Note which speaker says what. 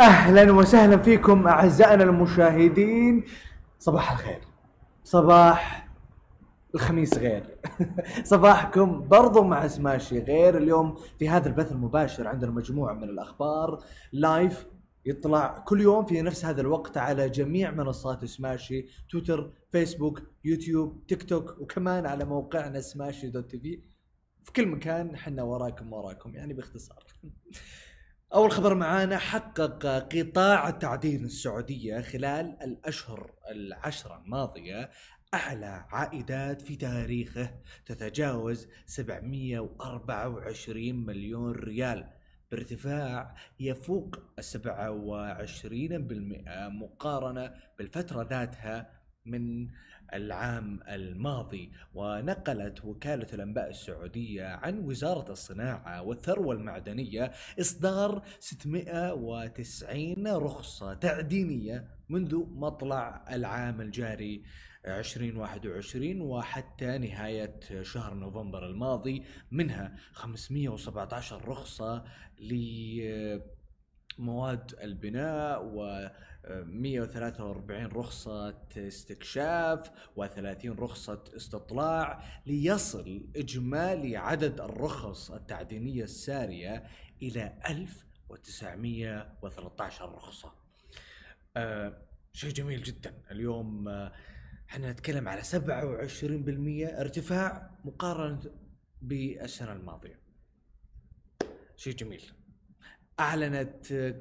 Speaker 1: اهلا وسهلا فيكم اعزائنا المشاهدين صباح الخير صباح الخميس غير صباحكم برضو مع سماشي غير اليوم في هذا البث المباشر عندنا مجموعه من الاخبار لايف يطلع كل يوم في نفس هذا الوقت على جميع منصات سماشي تويتر فيسبوك يوتيوب تيك توك وكمان على موقعنا سماشي دوت تي في في كل مكان حنا وراكم وراكم يعني باختصار أول خبر معانا حقق قطاع التعدين السعودية خلال الأشهر العشرة الماضية أعلى عائدات في تاريخه تتجاوز 724 مليون ريال بارتفاع يفوق 27% مقارنة بالفترة ذاتها من العام الماضي ونقلت وكالة الأنباء السعودية عن وزارة الصناعة والثروة المعدنية إصدار 690 رخصة تعدينية منذ مطلع العام الجاري 2021 وحتى نهاية شهر نوفمبر الماضي منها 517 رخصة ل مواد البناء و 143 آه، رخصة استكشاف و30 رخصة استطلاع ليصل إجمالي عدد الرخص التعدينية السارية إلى 1913 رخصة أه شيء جميل جدا اليوم آه، احنا نتكلم على 27% ارتفاع مقارنة بالسنة الماضية شيء جميل اعلنت